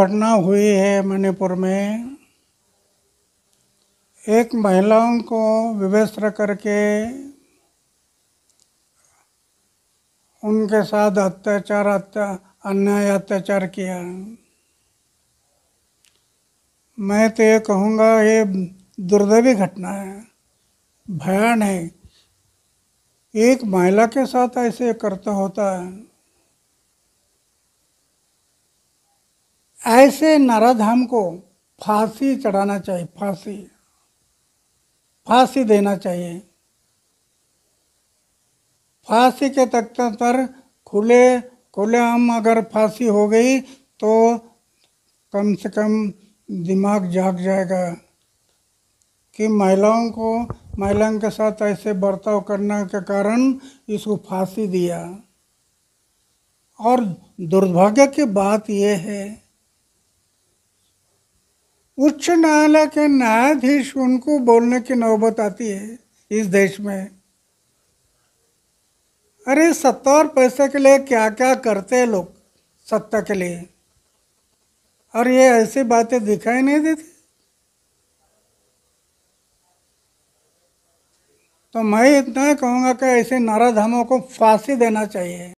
घटना हुई है मणिपुर में एक महिलाओं को विवस्त्र करके उनके साथ अत्याचार अन्याय अत्याचार किया मैं तो ये कहूँगा ये दुर्दैवी घटना है भयान है एक महिला के साथ ऐसे करता होता है ऐसे नराधाम को फांसी चढ़ाना चाहिए फांसी फांसी देना चाहिए फांसी के तख्त पर खुले खुले हम अगर फांसी हो गई तो कम से कम दिमाग जाग जाएगा कि महिलाओं को महिलाओं के साथ ऐसे बर्ताव करने के कारण इसको फांसी दिया और दुर्भाग्य की बात यह है उच्च न्यायालय के न्यायाधीश उनको बोलने की नौबत आती है इस देश में अरे सत्ता और पैसे के लिए क्या क्या करते हैं लोग सत्ता के लिए और ये ऐसी बातें दिखाई नहीं देती तो मैं इतना कहूँगा कि ऐसे नारा धामों को फांसी देना चाहिए